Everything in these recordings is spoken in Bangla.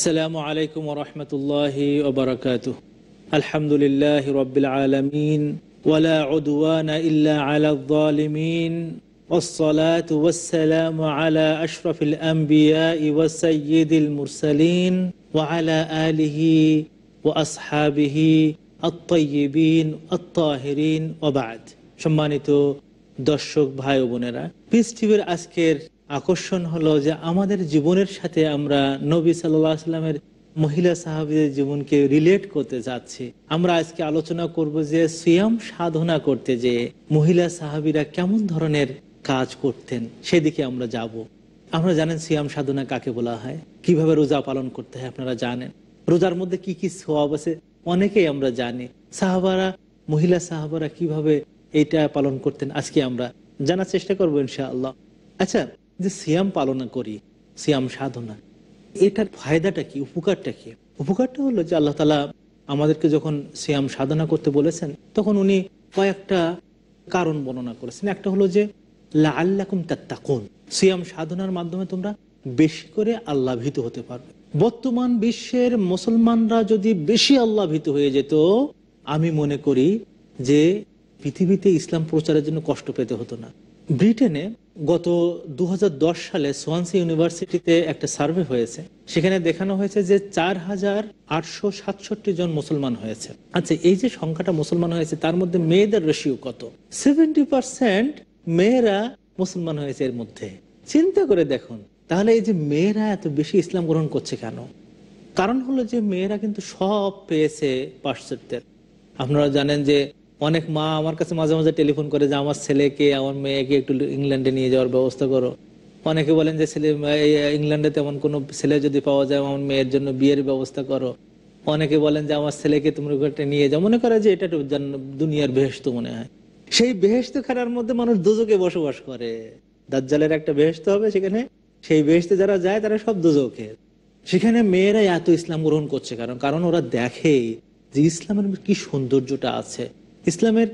السلام عليكم ورحمة الله وبركاته الحمد لله رب العالمين ولا عدوان إلا على الظالمين والصلاة والسلام على أشرف الأنبياء وسيد المرسلين وعلى آله وأصحابه الطيبين الطاهرين وبعد شمانتو দর্শক ভাই বোনেরা পিস টিভির আজকের আকর্ষণ হলো যে আমাদের জীবনের সাথে আমরা নবী সাল্লা আসলামের মহিলা সাহাবিদের জীবনকে রিলেট করতে যাচ্ছি আমরা আজকে আলোচনা করব যে সিয়াম সাধনা করতে যে মহিলা সাহাবিরা কেমন ধরনের কাজ করতেন সেদিকে আমরা যাব। আমরা জানেন সিয়াম সাধনা কাকে বলা হয় কিভাবে রোজা পালন করতে হয় আপনারা জানেন রোজার মধ্যে কি কি সোয়াব আছে অনেকেই আমরা জানি সাহাবারা মহিলা সাহাবারা কিভাবে এটা পালন করতেন আজকে আমরা জানার চেষ্টা করবো ইনশাআল্লাহ আচ্ছা যে সিয়াম পালনা করি সিয়াম সাধনা এটার ফায়দাটা কি উপকারটা কি উপকারটা হলো যে আল্লাহ তালা আমাদেরকে যখন সিয়াম সাধনা করতে বলেছেন তখন উনি কয়েকটা কারণ বর্ণনা করেছেন একটা হলো যে লা তাত্তাকুন সিয়াম সাধনার মাধ্যমে তোমরা বেশি করে আল্লাহ ভীত হতে পারবে বর্তমান বিশ্বের মুসলমানরা যদি বেশি আল্লাহ ভীত হয়ে যেত আমি মনে করি যে পৃথিবীতে ইসলাম প্রচারের জন্য কষ্ট পেতে হতো না ব্রিটেনে গত দু সালে সোয়ানসি ইউনিভার্সিটিতে একটা সার্ভে হয়েছে সেখানে দেখানো হয়েছে যে চার হাজার আটশো সাতষট্টি জন মুসলমান হয়েছে আচ্ছা এই যে সংখ্যাটা মুসলমান হয়েছে তার মধ্যে মেয়েদের রেশিও কত সেভেন্টি পার্সেন্ট মেয়েরা মুসলমান হয়েছে এর মধ্যে চিন্তা করে দেখুন তাহলে এই যে মেয়েরা এত বেশি ইসলাম গ্রহণ করছে কেন কারণ হলো যে মেয়েরা কিন্তু সব পেয়েছে পাশ্চাত্যের আপনারা জানেন যে অনেক মা আমার কাছে মাঝে মাঝে টেলিফোন করে যে আমার ছেলেকে আমার মেয়েকে একটু ইংল্যান্ডে নিয়ে যাওয়ার ব্যবস্থা করো অনেকে বলেন যে ছেলে ইংল্যান্ডে তেমন কোনো ছেলে যদি পাওয়া যায় আমার মেয়ের জন্য বিয়ের ব্যবস্থা করো অনেকে বলেন যে আমার ছেলেকে তুমি নিয়ে যাও মনে করে যে এটা দুনিয়ার বেহেস্ত মনে হয় সেই বেহেস্ত খেলার মধ্যে মানুষ দুজকে বসবাস করে দাজ্জালের একটা বেহেস্ত হবে সেখানে সেই বেহস্তে যারা যায় তারা সব দুজকের সেখানে মেয়েরা এত ইসলাম গ্রহণ করছে কারণ কারণ ওরা দেখে যে ইসলামের কি সৌন্দর্যটা আছে ইসলামের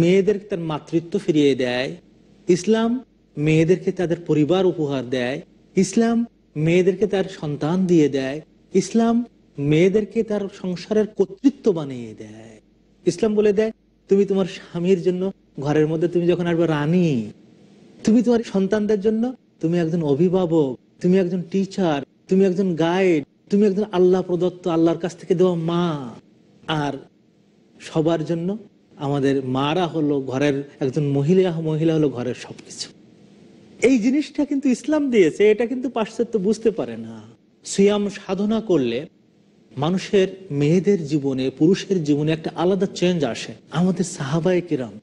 মেয়েদেরকে তার মাতৃত্ব ফিরিয়ে দেয় ইসলাম মেয়েদেরকে তাদের পরিবার উপহার দেয় ইসলাম মেয়েদেরকে তার সন্তান দিয়ে দেয় ইসলাম মেয়েদেরকে তার সংসারের কর্তৃত্ব বানিয়ে দেয় ইসলাম বলে দেয় তুমি তোমার স্বামীর জন্য ঘরের মধ্যে তুমি যখন আসবে রানী তুমি তোমার সন্তানদের জন্য তুমি একজন অভিভাবক তুমি একজন টিচার তুমি একজন গাইড তুমি একজন আল্লাহ প্রদত্ত আল্লাহর কাছ থেকে দেওয়া মা আর সবার জন্য আমাদের মারা হলো ঘরের একজন মহিলা মহিলা হলো ঘরের সবকিছু এই জিনিসটা কিন্তু ইসলাম দিয়েছে এটা কিন্তু পাশ্চাত্য বুঝতে পারে না সুয়াম সাধনা করলে মানুষের মেয়েদের জীবনে পুরুষের জীবনে একটা আলাদা চেঞ্জ আসে আমাদের সাহাবায় কিরাম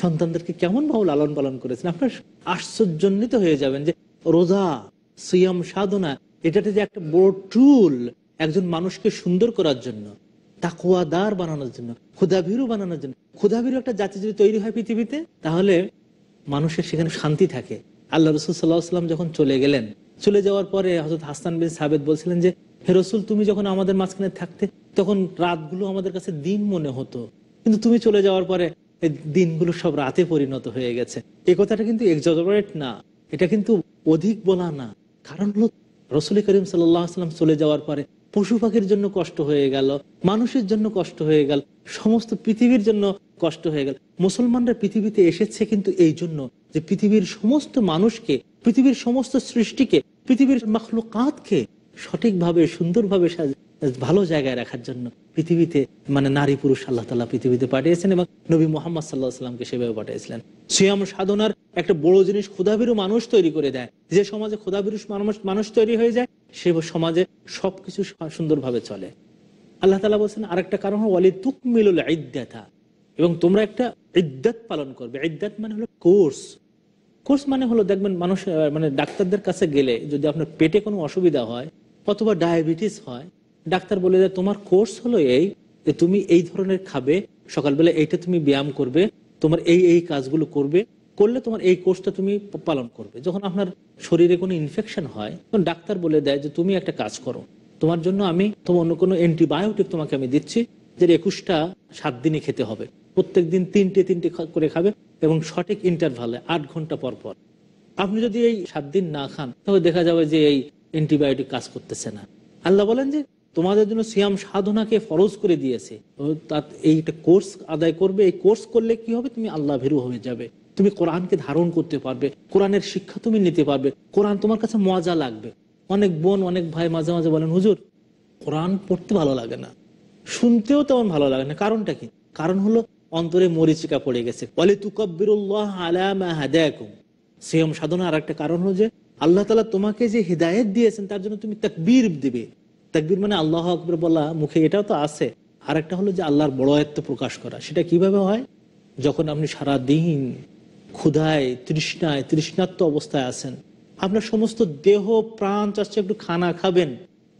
সন্তানদেরকে কেমনভাবে লালন পালন করেছেন আপনার আশ্চর্যান্বিত হয়ে যাবেন যে রোজা সুয়াম সাধনা এটাতে যে একটা বড় টুল একজন মানুষকে সুন্দর করার জন্য তাকুয়াদার বানানোর জন্য ক্ষুদাভীরু বানানোর জন্য ক্ষুদাভীরু একটা জাতি যদি তৈরি হয় পৃথিবীতে তাহলে মানুষের সেখানে শান্তি থাকে আল্লাহ রসুল সাল্লাহ সাল্লাম যখন চলে গেলেন চলে যাওয়ার পরে হজরত হাসান বিন সাবেদ বলছিলেন যে হে রসুল তুমি যখন আমাদের মাঝখানে থাকতে তখন রাতগুলো আমাদের কাছে দিন মনে হতো কিন্তু তুমি চলে যাওয়ার পরে দিনগুলো সব রাতে পরিণত হয়ে গেছে এ কথাটা কিন্তু এক্সজরেট না এটা কিন্তু অধিক বলা না কারণ হল রসুল করিম সাল্লাহ সাল্লাম চলে যাওয়ার পরে পশু পাখির জন্য কষ্ট হয়ে গেল মানুষের জন্য কষ্ট হয়ে গেল সমস্ত পৃথিবীর জন্য কষ্ট হয়ে গেল মুসলমানরা পৃথিবীতে এসেছে কিন্তু এই জন্য যে পৃথিবীর সমস্ত মানুষকে পৃথিবীর সমস্ত সৃষ্টিকে পৃথিবীর কাঁধকে সঠিকভাবে সুন্দরভাবে সাজ ভালো জায়গায় রাখার জন্য পৃথিবীতে মানে নারী পুরুষ আল্লাহ তালা পৃথিবীতে পাঠিয়েছেন এবং নবী মোহাম্মদ সাল্লাহ সাল্লামকে সেভাবে পাঠিয়েছিলেন সিয়াম সাধনার একটা বড় জিনিস ক্ষুধাবিরু মানুষ তৈরি করে দেয় যে সমাজে ক্ষুধাবিরু মানুষ মানুষ তৈরি হয়ে যায় সে সমাজে সবকিছু সুন্দরভাবে চলে আল্লাহ তালা বলছেন আর একটা কারণ হল অলি তুক মিলুল ইদ্যাথা এবং তোমরা একটা ইদ্যাত পালন করবে ইদ্যাত মানে হলো কোর্স কোর্স মানে হলো দেখবেন মানুষ মানে ডাক্তারদের কাছে গেলে যদি আপনার পেটে কোনো অসুবিধা হয় অথবা ডায়াবেটিস হয় ডাক্তার বলে দেয় তোমার কোর্স হলো এই যে তুমি এই ধরনের খাবে সকালবেলা এইটা তুমি ব্যায়াম করবে তোমার এই এই কাজগুলো করবে করলে তোমার এই কোর্সটা তুমি পালন করবে যখন আপনার শরীরে কোনো ইনফেকশন হয় তখন ডাক্তার বলে দেয় যে তুমি একটা কাজ করো তোমার জন্য আমি তোমার অন্য কোনো অ্যান্টিবায়োটিক তোমাকে আমি দিচ্ছি যে একুশটা সাত দিনে খেতে হবে প্রত্যেক দিন তিনটে তিনটে করে খাবে এবং সঠিক ইন্টারভালে আট ঘন্টা পর পর আপনি যদি এই সাত দিন না খান তবে দেখা যাবে যে এই অ্যান্টিবায়োটিক কাজ করতেছে না আল্লাহ বলেন যে তোমাদের জন্য সিয়াম সাধনাকে ফরজ করে দিয়েছে তা এইটা কোর্স আদায় করবে এই কোর্স করলে কি হবে তুমি আল্লাহ ভেরু হয়ে যাবে তুমি কোরআনকে ধারণ করতে পারবে কোরআনের শিক্ষা তুমি নিতে পারবে কোরআন তোমার কাছে মজা লাগবে অনেক বোন অনেক ভাই মাঝে মাঝে বলেন হুজুর কোরআন পড়তে ভালো লাগে না শুনতেও তেমন ভালো লাগে না কারণটা কি কারণ হলো অন্তরে মরিচিকা পড়ে গেছে বলে তুকবিরুল্লাহ আলামা হাদায়াকুম সাধনা আর একটা কারণ হলো যে আল্লাহ তালা তোমাকে যে হৃদায়ত দিয়েছেন তার জন্য তুমি তাকবীর দিবে তাকবির মানে আল্লাহ আকবর বলা মুখে এটাও তো আছে আর একটা হলো যে আল্লাহর বড় আয়ত্ত প্রকাশ করা সেটা কিভাবে হয় যখন আপনি সারা দিন ক্ষুধায় তৃষ্ণায় তৃষ্ণাত্ম অবস্থায় আছেন আপনার সমস্ত দেহ প্রাণ চাচ্ছে একটু খানা খাবেন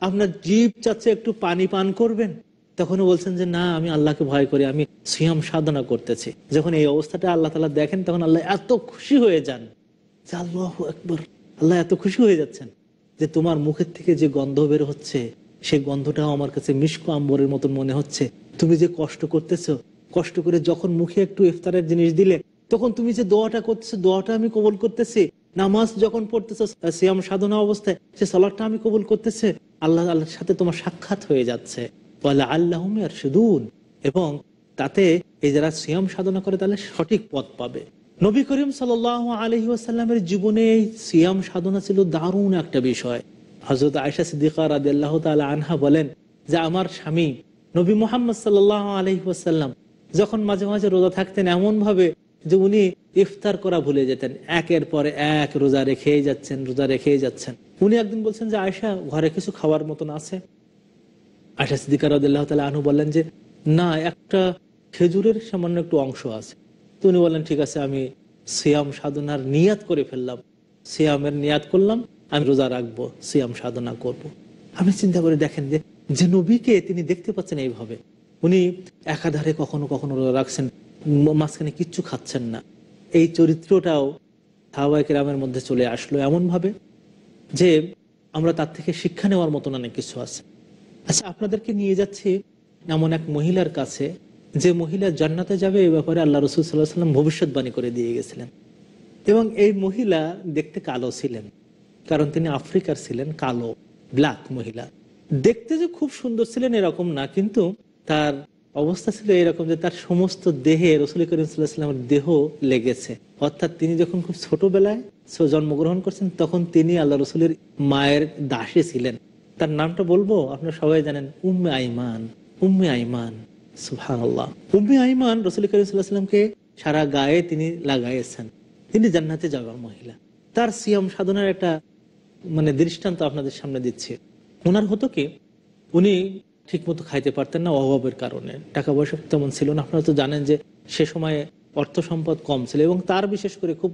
আপনার জীব চাচ্ছে একটু পানি পান করবেন তখনও বলছেন যে না আমি আল্লাহকে ভয় করি আমি সিয়াম সাধনা করতেছি যখন এই অবস্থাটা আল্লাহ তালা দেখেন তখন আল্লাহ এত খুশি হয়ে যান যে আল্লাহ একবার আল্লাহ এত খুশি হয়ে যাচ্ছেন যে তোমার মুখের থেকে যে গন্ধ বের হচ্ছে সেই গন্ধটাও আমার কাছে মিষ্কু আম্বরের মতন মনে হচ্ছে তুমি যে কষ্ট করতেছ কষ্ট করে যখন মুখে একটু ইফতারের জিনিস দিলে তখন তুমি যে দোয়াটা করতেছো দোয়াটা আমি কবল করতেছি নামাজ যখন পড়তেছ সিয়াম সাধনা অবস্থায় সে সালাদটা আমি কবল করতেছে আল্লাহ আল্লাহর সাথে তোমার সাক্ষাৎ হয়ে যাচ্ছে বলে আল্লাহ আর এবং তাতে এই যারা সিয়াম সাধনা করে তাহলে সঠিক পথ পাবে নবী করিম সাল আলহি জীবনে এই সিয়াম সাধনা ছিল দারুণ একটা বিষয় হজরত আয়সা সিদ্দিকা রাদি আল্লাহ তালা আনহা বলেন যে আমার স্বামী নবী মোহাম্মদ সাল্লাহ আলহিহাসাল্লাম যখন মাঝে মাঝে রোজা থাকতেন এমনভাবে যে উনি ইফতার করা ভুলে যেতেন একের পরে এক রোজা রেখেই যাচ্ছেন রোজা রেখেই যাচ্ছেন উনি একদিন বলছেন যে আয়সা ঘরে কিছু খাওয়ার মতন আছে আয়সা সিদ্দিকা রদুল্লাহ তালা আনহু বললেন যে না একটা খেজুরের সামান্য একটু অংশ আছে তো উনি বললেন ঠিক আছে আমি সিয়াম সাধনার নিয়াত করে ফেললাম সিয়ামের নিয়াত করলাম আমি রোজা রাখবো সিয়াম সাধনা করব। আমি চিন্তা করে দেখেন যে যে নবীকে তিনি দেখতে পাচ্ছেন এইভাবে উনি একাধারে কখনো কখনো রোজা রাখছেন মাঝখানে কিচ্ছু খাচ্ছেন না এই চরিত্রটাও সাহবায়ক রামের মধ্যে চলে আসলো এমনভাবে যে আমরা তার থেকে শিক্ষা নেওয়ার মতন অনেক কিছু আছে আচ্ছা আপনাদেরকে নিয়ে যাচ্ছি এমন এক মহিলার কাছে যে মহিলা জান্নাতে যাবে এই ব্যাপারে আল্লাহ রসুল সাল্লাহ সাল্লাম ভবিষ্যৎবাণী করে দিয়ে গেছিলেন এবং এই মহিলা দেখতে কালো ছিলেন কারণ তিনি আফ্রিকার ছিলেন কালো ব্ল্যাক মহিলা দেখতে যে খুব সুন্দর ছিলেন এরকম না কিন্তু তার অবস্থা ছিল এরকম যে তার সমস্ত দেহে রসুল করিম সাল্লাহামের দেহ লেগেছে অর্থাৎ তিনি যখন খুব ছোটবেলায় জন্মগ্রহণ করছেন তখন তিনি আল্লাহ রসুলের মায়ের দাসে ছিলেন তার নামটা বলবো আপনারা সবাই জানেন উম্মে আইমান উম্মে আইমান সুহাংল্লাহ উম্মে আইমান রসুল করিম সারা গায়ে তিনি লাগাইয়েছেন তিনি জান্নাতে যাওয়া মহিলা তার সিয়াম সাধনার একটা মানে দৃষ্টান্ত আপনাদের সামনে দিচ্ছে ওনার হতো কি উনি ঠিকমতো খাইতে পারতেন না অভাবের কারণে টাকা পয়সা তেমন ছিল না আপনারা তো জানেন যে সে সময়ে অর্থ সম্পদ কম ছিল এবং তার বিশেষ করে খুব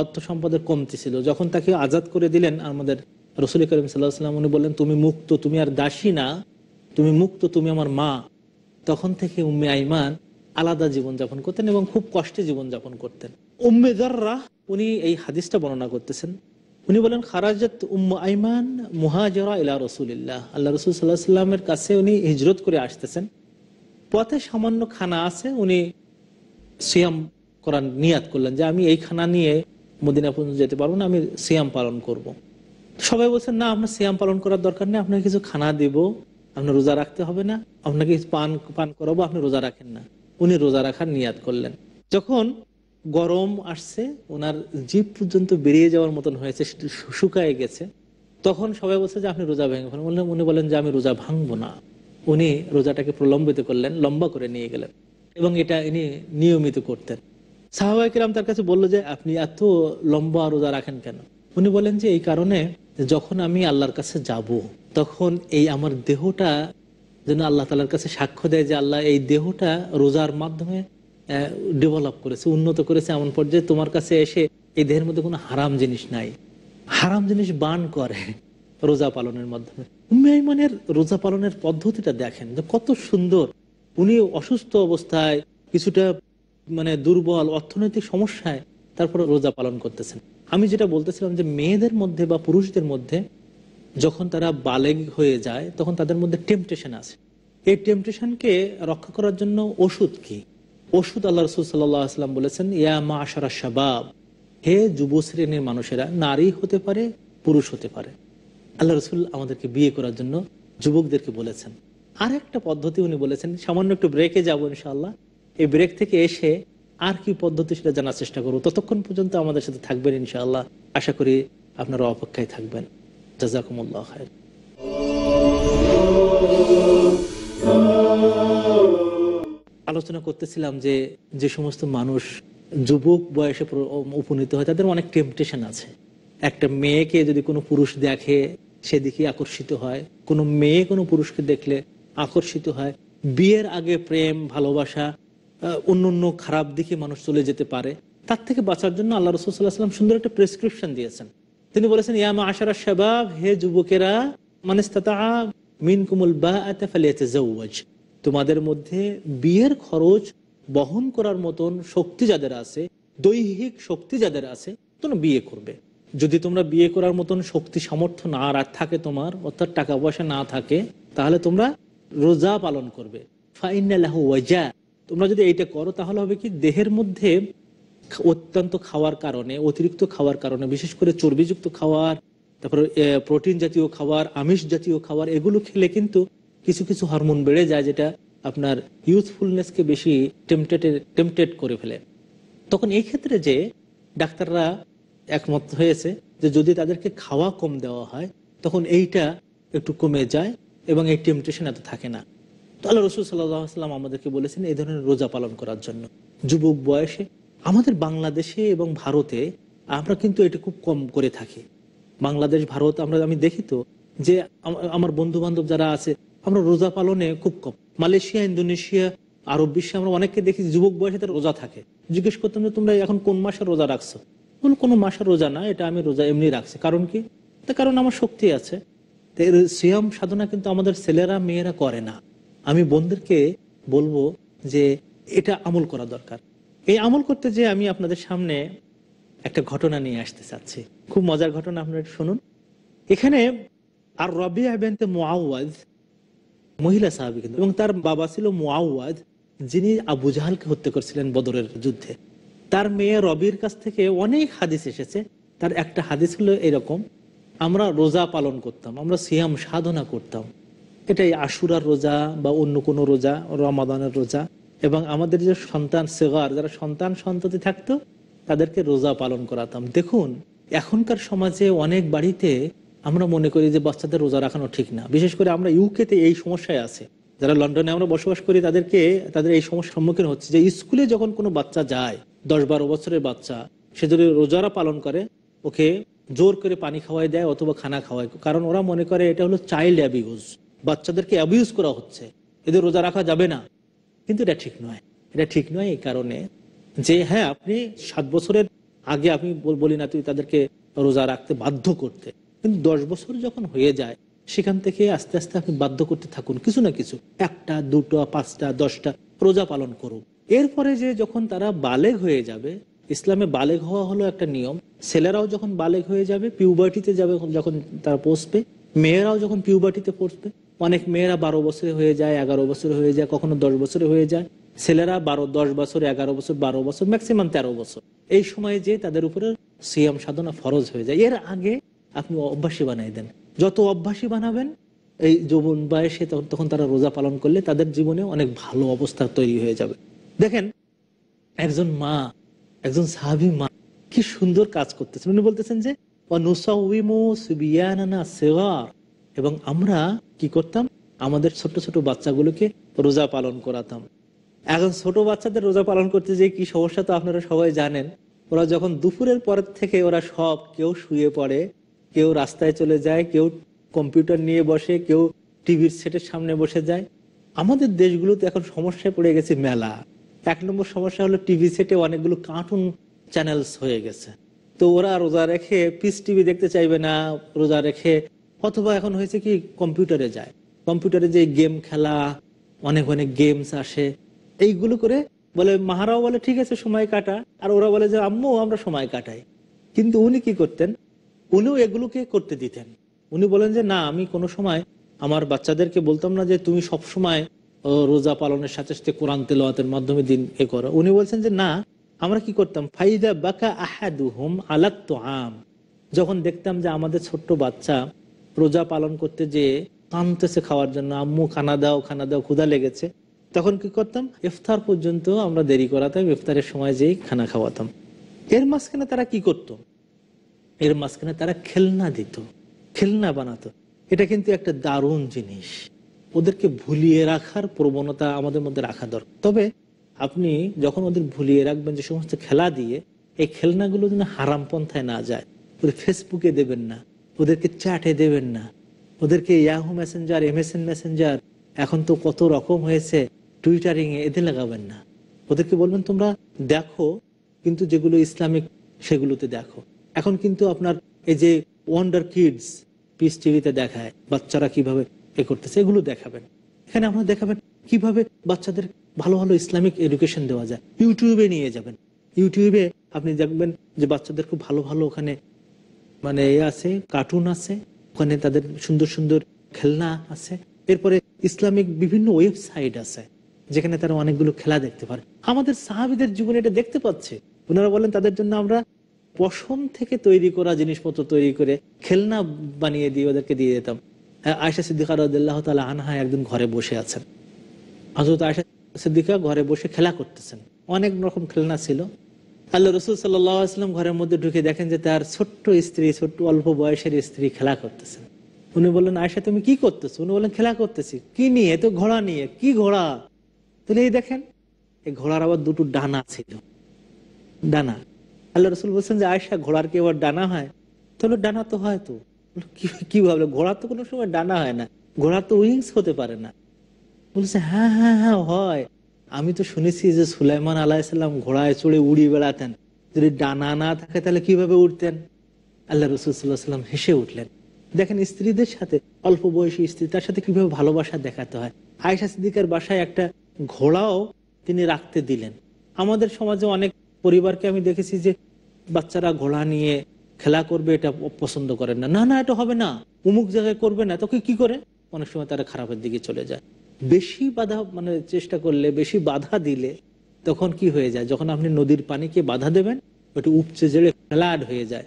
অর্থ সম্পদের কমতি ছিল যখন তাকে আজাদ করে দিলেন আমাদের রসুল করিম সাল্লাহাম উনি বললেন তুমি মুক্ত তুমি আর দাসী না তুমি মুক্ত তুমি আমার মা তখন থেকে উম্মে আইমান আলাদা জীবনযাপন করতেন এবং খুব কষ্টে জীবনযাপন করতেন উম্মেদাররা উনি এই হাদিসটা বর্ণনা করতেছেন উনি বলেন খারাজাত উম আইমান মুহাজরা ইলা রসুলিল্লাহ আল্লাহ রসুল সাল্লাহ সাল্লামের কাছে উনি হিজরত করে আসতেছেন পথে সামান্য খানা আছে উনি সিয়াম করার নিয়াদ করলেন যে আমি এই খানা নিয়ে মদিনা পর্যন্ত যেতে পারবো না আমি সিয়াম পালন করব। সবাই বলছেন না আপনার সিয়াম পালন করার দরকার নেই আপনাকে কিছু খানা দেব আপনার রোজা রাখতে হবে না আপনাকে পান পান করাবো আপনি রোজা রাখেন না উনি রোজা রাখার নিয়াদ করলেন যখন গরম আসছে ওনার জিভ পর্যন্ত বেরিয়ে যাওয়ার মতন হয়েছে শুকায় গেছে তখন সবাই বলছে যে আপনি রোজা ভেঙে ফেলেন উনি বলেন যে আমি রোজা ভাঙবো না উনি রোজাটাকে প্রলম্বিত করলেন লম্বা করে নিয়ে গেলেন এবং এটা ইনি নিয়মিত করতেন সাহাবাহিকেরাম তার কাছে বললো যে আপনি এত লম্বা রোজা রাখেন কেন উনি বলেন যে এই কারণে যখন আমি আল্লাহর কাছে যাব। তখন এই আমার দেহটা যেন আল্লাহ তালার কাছে সাক্ষ্য দেয় যে আল্লাহ এই দেহটা রোজার মাধ্যমে ডেভেলপ করেছে উন্নত করেছে এমন পর্যায়ে তোমার কাছে এসে এই দেহের মধ্যে কোনো হারাম জিনিস নাই হারাম জিনিস বান করে রোজা পালনের মাধ্যমে উম্মাইমানের রোজা পালনের পদ্ধতিটা দেখেন যে কত সুন্দর উনি অসুস্থ অবস্থায় কিছুটা মানে দুর্বল অর্থনৈতিক সমস্যায় তারপর রোজা পালন করতেছেন আমি যেটা বলতেছিলাম যে মেয়েদের মধ্যে বা পুরুষদের মধ্যে যখন তারা বালেগ হয়ে যায় তখন তাদের মধ্যে টেম্পটেশন আছে এই টেম্পটেশনকে রক্ষা করার জন্য ওষুধ কী ওষুধ আল্লাহ রসুল সাল্লাম বলেছেন ইয়া মা আশারা শাবাব হে যুব শ্রেণীর মানুষেরা নারী হতে পারে পুরুষ হতে পারে আল্লাহ রসুল আমাদেরকে বিয়ে করার জন্য যুবকদেরকে বলেছেন আর একটা পদ্ধতি উনি বলেছেন সামান্য একটু ব্রেকে যাব ইনশাল্লাহ এই ব্রেক থেকে এসে আর কি পদ্ধতি সেটা জানার চেষ্টা করবো ততক্ষণ পর্যন্ত আমাদের সাথে থাকবেন ইনশাআল্লাহ আশা করি আপনারা অপেক্ষায় থাকবেন জাজাকুমুল্লাহ খায় আলোচনা করতেছিলাম যে যে সমস্ত মানুষ যুবক বয়সে উপনীত হয় তাদের অনেক টেম্পটেশন আছে একটা মেয়েকে যদি কোনো পুরুষ দেখে সেদিকে আকর্ষিত হয় কোনো মেয়ে কোনো পুরুষকে দেখলে আকর্ষিত হয় বিয়ের আগে প্রেম ভালোবাসা অন্য অন্য খারাপ দিকে মানুষ চলে যেতে পারে তার থেকে বাঁচার জন্য আল্লাহ রসুল্লাহাম সুন্দর একটা প্রেসক্রিপশন দিয়েছেন তিনি বলেছেন ইয়ামা আশারা সেবাব হে যুবকেরা মানে মিন কুমুল তোমাদের মধ্যে বিয়ের খরচ বহন করার মতন শক্তি যাদের আছে দৈহিক শক্তি যাদের আছে তোমরা বিয়ে করবে যদি তোমরা বিয়ে করার মতন শক্তি সামর্থ্য না থাকে তোমার অর্থাৎ টাকা পয়সা না থাকে তাহলে তোমরা রোজা পালন করবে ওয়াজা তোমরা যদি এইটা করো তাহলে হবে কি দেহের মধ্যে অত্যন্ত খাওয়ার কারণে অতিরিক্ত খাওয়ার কারণে বিশেষ করে চর্বিযুক্ত খাওয়ার তারপর প্রোটিন জাতীয় খাবার আমিষ জাতীয় খাবার এগুলো খেলে কিন্তু কিছু কিছু হরমোন বেড়ে যায় যেটা আপনার ইউথফুলনেসকে বেশি টেম্পটেটের টেম্পটেড করে ফেলে তখন এই ক্ষেত্রে যে ডাক্তাররা একমত হয়েছে যে যদি তাদেরকে খাওয়া কম দেওয়া হয় তখন এইটা একটু কমে যায় এবং এই টেম্পটেশন এত থাকে না তো আল্লাহ রসুল সাল্লাম আমাদেরকে বলেছেন এই ধরনের রোজা পালন করার জন্য যুবক বয়সে আমাদের বাংলাদেশে এবং ভারতে আমরা কিন্তু এটা খুব কম করে থাকি বাংলাদেশ ভারত আমরা আমি দেখি তো যে আমার বন্ধু বান্ধব যারা আছে আমরা রোজা পালনে খুব কম মালয়েশিয়া ইন্দোনেশিয়া আরব বিশ্বে আমরা অনেককে দেখি যুবক বয়সে তার রোজা থাকে জিজ্ঞেস করতাম যে তোমরা এখন কোন মাসে রোজা রাখছো বলুন কোনো মাসে রোজা না এটা আমি রোজা এমনি রাখছি কারণ কি তা কারণ আমার শক্তি আছে এর সিয়াম সাধনা কিন্তু আমাদের ছেলেরা মেয়েরা করে না আমি বন্ধুদেরকে বলবো যে এটা আমল করা দরকার এই আমল করতে যে আমি আপনাদের সামনে একটা ঘটনা নিয়ে আসতে চাচ্ছি খুব মজার ঘটনা আপনারা শুনুন এখানে আর রবি আবেন্তে মোয়াওয়াজ মহিলা সাহাবি কিন্তু এবং তার বাবা ছিল মুআওয়াদ যিনি আবু জাহালকে হত্যা করেছিলেন বদরের যুদ্ধে তার মেয়ে রবির কাছ থেকে অনেক হাদিস এসেছে তার একটা হাদিস হল এরকম আমরা রোজা পালন করতাম আমরা সিয়াম সাধনা করতাম এটাই আশুরার রোজা বা অন্য কোনো রোজা রমাদানের রোজা এবং আমাদের যে সন্তান সেগার যারা সন্তান সন্ততি থাকতো তাদেরকে রোজা পালন করাতাম দেখুন এখনকার সমাজে অনেক বাড়িতে আমরা মনে করি যে বাচ্চাদের রোজা রাখানো ঠিক না বিশেষ করে আমরা ইউকেতে এই সমস্যায় আছে যারা লন্ডনে আমরা বসবাস করি তাদেরকে তাদের এই সমস্যার সম্মুখীন হচ্ছে যে স্কুলে যখন কোনো বাচ্চা যায় দশ বারো বছরের বাচ্চা সে যদি রোজারা পালন করে ওকে জোর করে পানি খাওয়াই দেয় অথবা খানা খাওয়ায় কারণ ওরা মনে করে এটা হলো চাইল্ড অ্যাবিউজ বাচ্চাদেরকে অ্যাবিউজ করা হচ্ছে এদের রোজা রাখা যাবে না কিন্তু এটা ঠিক নয় এটা ঠিক নয় এই কারণে যে হ্যাঁ আপনি সাত বছরের আগে আমি বলি না তুই তাদেরকে রোজা রাখতে বাধ্য করতে কিন্তু দশ বছর যখন হয়ে যায় সেখান থেকে আস্তে আস্তে আপনি বাধ্য করতে থাকুন কিছু না কিছু একটা দুটো পাঁচটা দশটা রোজা পালন করুন এরপরে যে যখন তারা বালেগ হয়ে যাবে ইসলামে বালেগ হওয়া হলো একটা নিয়ম ছেলেরাও যখন বালেগ হয়ে যাবে পিউবার্টিতে যাবে যখন তারা পৌঁছবে মেয়েরাও যখন পিউবার্টিতে পৌঁছবে অনেক মেয়েরা বারো বছরে হয়ে যায় এগারো বছরে হয়ে যায় কখনো দশ বছরে হয়ে যায় ছেলেরা বারো দশ বছর এগারো বছর বারো বছর ম্যাক্সিমাম তেরো বছর এই সময়ে যে তাদের উপরে সিয়াম সাধনা ফরজ হয়ে যায় এর আগে আপনি অভ্যাসী বানাই দেন যত অভ্যাসী বানাবেন এই যৌবন বয়সে তখন তারা রোজা পালন করলে তাদের জীবনে অনেক ভালো অবস্থা তৈরি হয়ে যাবে দেখেন একজন মা একজন সাহাবি মা কি সুন্দর কাজ করতেছেন উনি বলতেছেন যে এবং আমরা কি করতাম আমাদের ছোট ছোট বাচ্চাগুলোকে রোজা পালন করাতাম এখন ছোট বাচ্চাদের রোজা পালন করতে যে কি সমস্যা তো আপনারা সবাই জানেন ওরা যখন দুপুরের পরের থেকে ওরা সব কেউ শুয়ে পড়ে কেউ রাস্তায় চলে যায় কেউ কম্পিউটার নিয়ে বসে কেউ টিভির সেটের সামনে বসে যায় আমাদের দেশগুলোতে এখন সমস্যায় পড়ে গেছে মেলা এক নম্বর সমস্যা হলো টিভি সেটে অনেকগুলো কার্টুন চ্যানেলস হয়ে গেছে তো ওরা রোজা রেখে পিস টিভি দেখতে চাইবে না রোজা রেখে অথবা এখন হয়েছে কি কম্পিউটারে যায় কম্পিউটারে যে গেম খেলা অনেক অনেক গেমস আসে এইগুলো করে বলে মাহারাও বলে ঠিক আছে সময় কাটা আর ওরা বলে যে আম্মু আমরা সময় কাটাই কিন্তু উনি কি করতেন উনিও এগুলোকে করতে দিতেন উনি বলেন যে না আমি কোনো সময় আমার বাচ্চাদেরকে বলতাম না যে তুমি সব সময় রোজা পালনের সাথে সাথে কোরআন তেলোয়াতের মাধ্যমে দিন এ করো উনি বলছেন যে না আমরা কি করতাম ফাইদা বাকা আহাদু হোম আলাক তো আম যখন দেখতাম যে আমাদের ছোট্ট বাচ্চা রোজা পালন করতে যে কানতেছে খাওয়ার জন্য আম্মু খানা দাও খানা দাও ক্ষুদা লেগেছে তখন কি করতাম ইফতার পর্যন্ত আমরা দেরি করাতাম ইফতারের সময় যেই খানা খাওয়াতাম এর মাঝখানে তারা কি করতো এর মাঝখানে তারা খেলনা দিত খেলনা বানাতো এটা কিন্তু একটা দারুণ জিনিস ওদেরকে ভুলিয়ে রাখার প্রবণতা আমাদের মধ্যে রাখা দরকার তবে আপনি যখন ওদের ভুলিয়ে রাখবেন যে সমস্ত খেলা দিয়ে এই খেলনাগুলো যেন হারাম পন্থায় না যায় ওদের ফেসবুকে দেবেন না ওদেরকে চ্যাটে দেবেন না ওদেরকে ইয়াহু মেসেঞ্জার এমএসএন মেসেঞ্জার এখন তো কত রকম হয়েছে এ এতে লাগাবেন না ওদেরকে বলবেন তোমরা দেখো কিন্তু যেগুলো ইসলামিক সেগুলোতে দেখো এখন কিন্তু আপনার এই যে ওয়ান্ডার কিডস পিস টিভিতে দেখায় বাচ্চারা কিভাবে এ করতেছে এগুলো দেখাবেন এখানে আপনার দেখাবেন কিভাবে বাচ্চাদের ভালো ভালো ইসলামিক এডুকেশন দেওয়া যায় ইউটিউবে নিয়ে যাবেন ইউটিউবে আপনি দেখবেন যে বাচ্চাদের খুব ভালো ভালো ওখানে মানে এ আছে কার্টুন আছে ওখানে তাদের সুন্দর সুন্দর খেলনা আছে এরপরে ইসলামিক বিভিন্ন ওয়েবসাইট আছে যেখানে তারা অনেকগুলো খেলা দেখতে পারে আমাদের সাহাবিদের জীবনে এটা দেখতে পাচ্ছে ওনারা বলেন তাদের জন্য আমরা পশম থেকে তৈরি করা জিনিসপত্র তৈরি করে খেলনা বানিয়ে দিয়ে ওদেরকে দিয়ে দিতাম হ্যাঁ, আয়সা সিদ্দিকা রাহ তালা আনহা একদিন ঘরে বসে আছেন হজরত আয়সা সিদ্দিকা ঘরে বসে খেলা করতেছেন অনেক রকম খেলনা ছিল আল্লাহ রসুল সাল্লাম ঘরের মধ্যে ঢুকে দেখেন যে তার ছোট্ট স্ত্রী ছোট্ট অল্প বয়সের স্ত্রী খেলা করতেছেন উনি বললেন আয়সা তুমি কি করতেছো উনি বললেন খেলা করতেছি কি নিয়ে তো ঘোড়া নিয়ে কি ঘোড়া তাহলে এই দেখেন এই ঘোড়ার আবার দুটো ডানা ছিল ডানা আল্লাহ রসুল বলছেন যে আয়সা ঘোড়ার কি আবার ডানা হয় তাহলে ডানা তো হয় তো কি ভাবলো ঘোড়া তো কোনো সময় ডানা হয় না ঘোড়া তো উইংস হতে পারে না বলছে হ্যাঁ হ্যাঁ হ্যাঁ হয় আমি তো শুনেছি যে সুলাইমান আলাহিসাল্লাম ঘোড়ায় চড়ে উড়িয়ে বেড়াতেন যদি ডানা না থাকে তাহলে কিভাবে উঠতেন আল্লাহ রসুল্লাহাম হেসে উঠলেন দেখেন স্ত্রীদের সাথে অল্প বয়সী স্ত্রী তার সাথে কিভাবে ভালোবাসা দেখাতে হয় আয়েশা সিদ্দিকার বাসায় একটা ঘোড়াও তিনি রাখতে দিলেন আমাদের সমাজে অনেক পরিবারকে আমি দেখেছি যে বাচ্চারা ঘোড়া নিয়ে খেলা করবে এটা পছন্দ করেন না না না এটা হবে না উমুক জায়গায় করবে না তোকে কি করে অনেক সময় তারা খারাপের দিকে চলে যায় বেশি বাধা মানে চেষ্টা করলে বেশি বাধা দিলে তখন কি হয়ে যায় যখন আপনি নদীর পানিকে বাধা দেবেন ওটি উপচে জেড়ে ফ্ল্যাড হয়ে যায়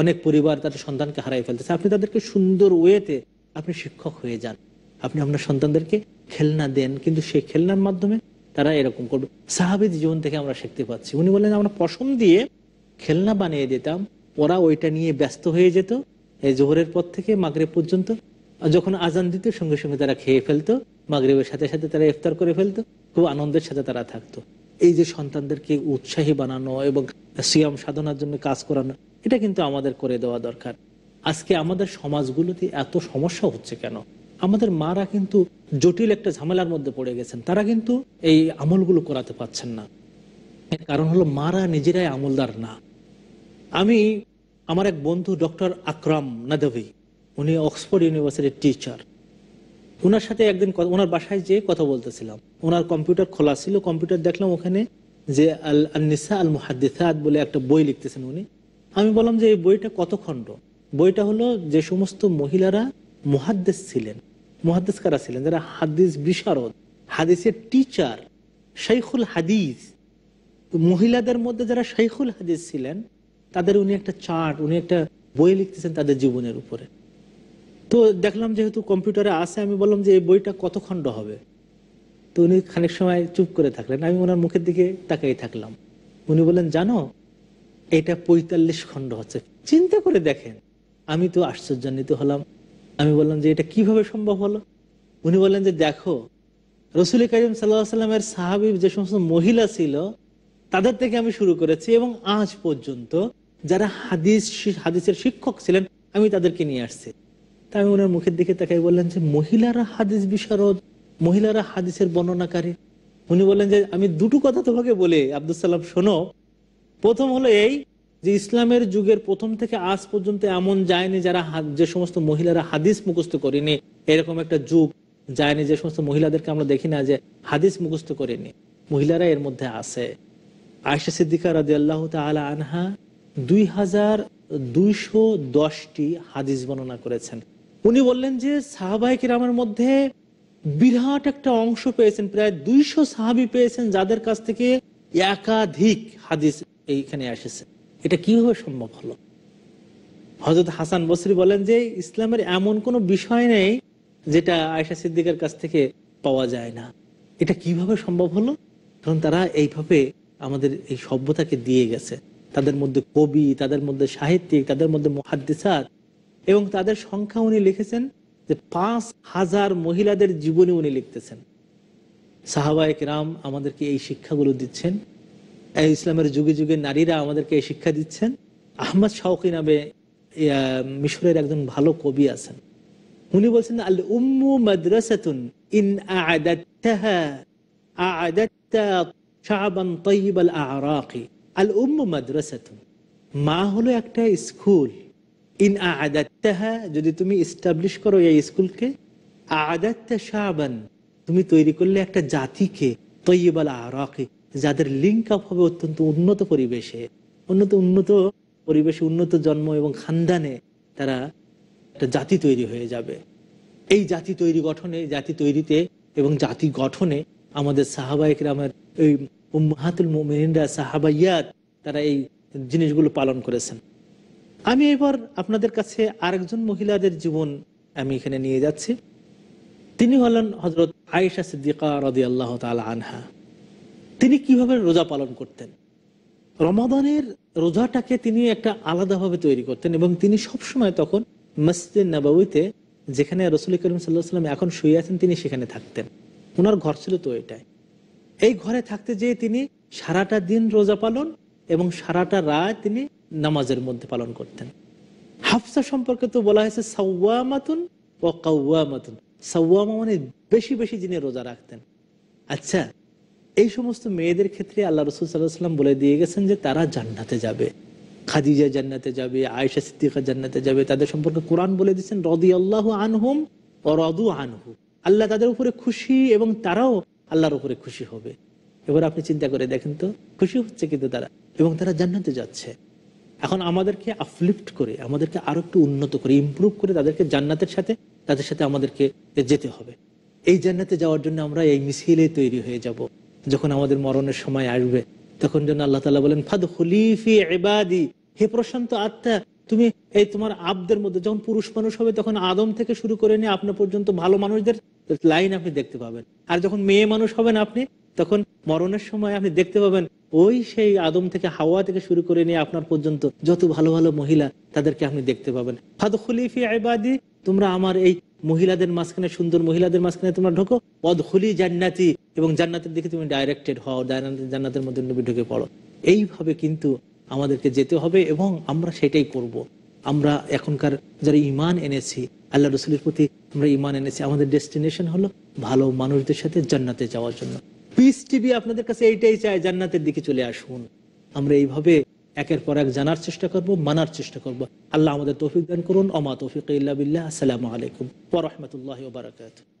অনেক পরিবার তাদের সন্তানকে হারাই ফেলতেছে আপনি তাদেরকে সুন্দর ওয়েতে আপনি শিক্ষক হয়ে যান আপনি আপনার সন্তানদেরকে খেলনা দেন কিন্তু সেই খেলনার মাধ্যমে তারা এরকম করবে সাহাবিদ জীবন থেকে আমরা শিখতে পাচ্ছি উনি বললেন আমরা পশম দিয়ে খেলনা বানিয়ে দিতাম ওরা ওইটা নিয়ে ব্যস্ত হয়ে যেত এই জোহরের পর থেকে মাগরেব পর্যন্ত যখন আজান দিত সঙ্গে সঙ্গে তারা খেয়ে ফেলতো মাগরেবের সাথে সাথে তারা ইফতার করে ফেলতো খুব আনন্দের সাথে তারা থাকতো এই যে সন্তানদেরকে উৎসাহী বানানো এবং সিয়াম সাধনার জন্য কাজ করানো এটা কিন্তু আমাদের করে দেওয়া দরকার আজকে আমাদের সমাজগুলোতে এত সমস্যা হচ্ছে কেন আমাদের মারা কিন্তু জটিল একটা ঝামেলার মধ্যে পড়ে গেছেন তারা কিন্তু এই আমলগুলো করাতে পাচ্ছেন না এর কারণ হলো মারা নিজেরাই আমলদার না আমি আমার এক বন্ধু ডক্টর আকরাম নাদভি উনি অক্সফোর্ড ইউনিভার্সিটির টিচার ওনার সাথে একদিন ওনার বাসায় যেয়ে কথা বলতেছিলাম ওনার কম্পিউটার খোলা ছিল কম্পিউটার দেখলাম ওখানে যে আল নিসা আল মুহাদ্দিসাত বলে একটা বই লিখতেছেন উনি আমি বললাম যে এই বইটা কত খণ্ড বইটা হলো যে সমস্ত মহিলারা মহাদ্দেশ ছিলেন মহাদ্দেশ কারা ছিলেন যারা হাদিস বিশারদ হাদিসের টিচার শৈখুল হাদিস মহিলাদের মধ্যে যারা শৈখুল হাদিস ছিলেন তাদের উনি একটা চার্ট উনি একটা বই লিখতেছেন তাদের জীবনের উপরে তো দেখলাম যেহেতু কম্পিউটারে আসে আমি বললাম যে এই বইটা কত খণ্ড হবে তো উনি খানিক সময় চুপ করে থাকলেন আমি ওনার মুখের দিকে তাকাই থাকলাম উনি বললেন জানো এটা পঁয়তাল্লিশ খণ্ড হচ্ছে চিন্তা করে দেখেন আমি তো আশ্চর্যান্বিত হলাম আমি বললাম যে এটা কিভাবে সম্ভব হলো উনি বললেন যে দেখো রসুল করিম সাল্লামের সাহাবিব যে সমস্ত মহিলা ছিল তাদের থেকে আমি শুরু করেছি এবং আজ পর্যন্ত যারা হাদিস হাদিসের শিক্ষক ছিলেন আমি তাদেরকে নিয়ে আসছি তা আমি ওনার মুখের দিকে তাকাই বললেন যে মহিলারা হাদিস বিশারদ মহিলারা হাদিসের বর্ণনাকারী উনি বললেন যে আমি দুটো কথা তোমাকে বলে আব্দুল সালাম শোনো প্রথম হলো এই যে ইসলামের যুগের প্রথম থেকে আজ পর্যন্ত এমন যায়নি যারা যে সমস্ত মহিলারা হাদিস মুখস্ত করেনি এরকম একটা যুগ যায়নি যে সমস্ত মহিলাদেরকে আমরা দেখি না যে হাদিস মুখস্ত করেনি মহিলারা এর মধ্যে আছে আয়সা সিদ্দিকা রাজি আল্লাহ তালা আনহা দুই হাজার দুইশো দশটি হাদিস বর্ণনা করেছেন উনি বললেন যে সাহাবাহিক রামের মধ্যে বিরাট একটা অংশ পেয়েছেন প্রায় দুইশো সাহাবি পেয়েছেন যাদের কাছ থেকে একাধিক হাদিস এইখানে এসেছে এটা কিভাবে সম্ভব হলো হজরত হাসান বসরি বলেন যে ইসলামের এমন কোনো বিষয় নেই যেটা আয়সা সিদ্দিকের কাছ থেকে পাওয়া যায় না এটা কিভাবে সম্ভব হলো কারণ তারা এইভাবে আমাদের এই সভ্যতাকে দিয়ে গেছে তাদের মধ্যে কবি তাদের মধ্যে সাহিত্যিক তাদের মধ্যে মহাদ্দিসাত এবং তাদের সংখ্যা উনি লিখেছেন যে পাঁচ হাজার মহিলাদের জীবনে উনি লিখতেছেন সাহাবায়ক রাম আমাদেরকে এই শিক্ষাগুলো দিচ্ছেন ইসলামের যুগে যুগে নারীরা আমাদেরকে শিক্ষা দিচ্ছেন আহমদ শাহকি নামে মিশরের একজন ভালো কবি আছেন উনি বলছেন আল উম্মু মাদ্রাসাতুন ইন আদাত্তাহা আদাত্তা শাবান তাইয়িব আল আরাকি আল উম্মু মাদ্রাসাতুন মা হলো একটা স্কুল ইন আদাত্তাহা যদি তুমি এস্টাবলিশ করো এই স্কুলকে আদাত্তা শাবান তুমি তৈরি করলে একটা জাতিকে তৈয়ব আল আরাকি যাদের লিঙ্ক আপ হবে অত্যন্ত উন্নত পরিবেশে উন্নত উন্নত পরিবেশে উন্নত জন্ম এবং খানদানে তারা একটা জাতি তৈরি হয়ে যাবে এই জাতি তৈরি গঠনে জাতি তৈরিতে এবং জাতি গঠনে আমাদের সাহাবাহিক রামের এই মাহাতুল মিনরা সাহাবাইয়াত তারা এই জিনিসগুলো পালন করেছেন আমি এবার আপনাদের কাছে আরেকজন মহিলাদের জীবন আমি এখানে নিয়ে যাচ্ছি তিনি হলেন হজরত আয়েশা সিদ্দিকা রদি আল্লাহ তালা আনহা তিনি কিভাবে রোজা পালন করতেন রমাদানের রোজাটাকে তিনি একটা আলাদাভাবে তৈরি করতেন এবং তিনি সবসময় তখন মসজিদ নাবাউতে যেখানে রসুল করিম সাল্লাহাম সাল্লাম এখন শুয়ে আছেন তিনি সেখানে থাকতেন ওনার ঘর ছিল তো এটাই এই ঘরে থাকতে যেয়ে তিনি সারাটা দিন রোজা পালন এবং সারাটা রায় তিনি নামাজের মধ্যে পালন করতেন হাফসা সম্পর্কে তো বলা হয়েছে মাতুন ও কাউয়া মাতুন সাউয়া মানে বেশি বেশি যিনি রোজা রাখতেন আচ্ছা এই সমস্ত মেয়েদের ক্ষেত্রে আল্লাহ রসুল বলে দিয়ে গেছেন যে তারা জান্নাতে যাবে খাদিজা জান্নাতে যাবে আয়েশা সিদ্দিকা জান্নাতে যাবে তাদের সম্পর্কে কোরআন বলে দিচ্ছেন রদি আল্লাহ আনহুম ও রদু আনহু আল্লাহ তাদের উপরে খুশি এবং তারাও আল্লাহর উপরে খুশি হবে এবার আপনি চিন্তা করে দেখেন তো খুশি হচ্ছে কিন্তু তারা এবং তারা জান্নাতে যাচ্ছে এখন আমাদেরকে আফলিফ্ট করে আমাদেরকে আরো একটু উন্নত করে ইম্প্রুভ করে তাদেরকে জান্নাতের সাথে তাদের সাথে আমাদেরকে যেতে হবে এই জান্নাতে যাওয়ার জন্য আমরা এই মিছিলে তৈরি হয়ে যাব। যখন আমাদের মরণের সময় আসবে তখন যেন আল্লাহ তালা বলেন ফাদ হুলিফি এবাদি হে প্রশান্ত আত্মা তুমি এই তোমার আবদের মধ্যে যখন পুরুষ মানুষ হবে তখন আদম থেকে শুরু করে নিয়ে আপনার পর্যন্ত ভালো মানুষদের লাইন আপনি দেখতে পাবেন আর যখন মেয়ে মানুষ হবেন আপনি তখন মরণের সময় আপনি দেখতে পাবেন ওই সেই আদম থেকে হাওয়া থেকে শুরু করে নিয়ে আপনার পর্যন্ত যত ভালো ভালো মহিলা তাদেরকে আপনি দেখতে পাবেন ফাদ খলিফি আইবাদি তোমরা আমার এই মহিলাদের মাঝখানে সুন্দর মহিলাদের মাঝখানে তোমরা ঢোকো হলি জান্নাতি এবং জান্নাতের দিকে তুমি ডাইরেক্টেড হও জান্নাতের মধ্যে নবী ঢুকে পড়ো এইভাবে কিন্তু আমাদেরকে যেতে হবে এবং আমরা সেটাই করব। আমরা এখনকার যারা ইমান এনেছি আল্লাহ রসুলের প্রতি আমরা ইমান এনেছি আমাদের ডেস্টিনেশন হলো ভালো মানুষদের সাথে জান্নাতে যাওয়ার জন্য পিস টিভি আপনাদের কাছে এইটাই চায় জান্নাতের দিকে চলে আসুন আমরা এইভাবে একের পর এক জানার চেষ্টা করব মানার চেষ্টা করব আল্লাহ আমাদের তৌফিক দান করুন অমা তৌফিক ইল্লা বিল্লাহ আসসালামু আলাইকুম ওরহমতুল্লাহ বারকাত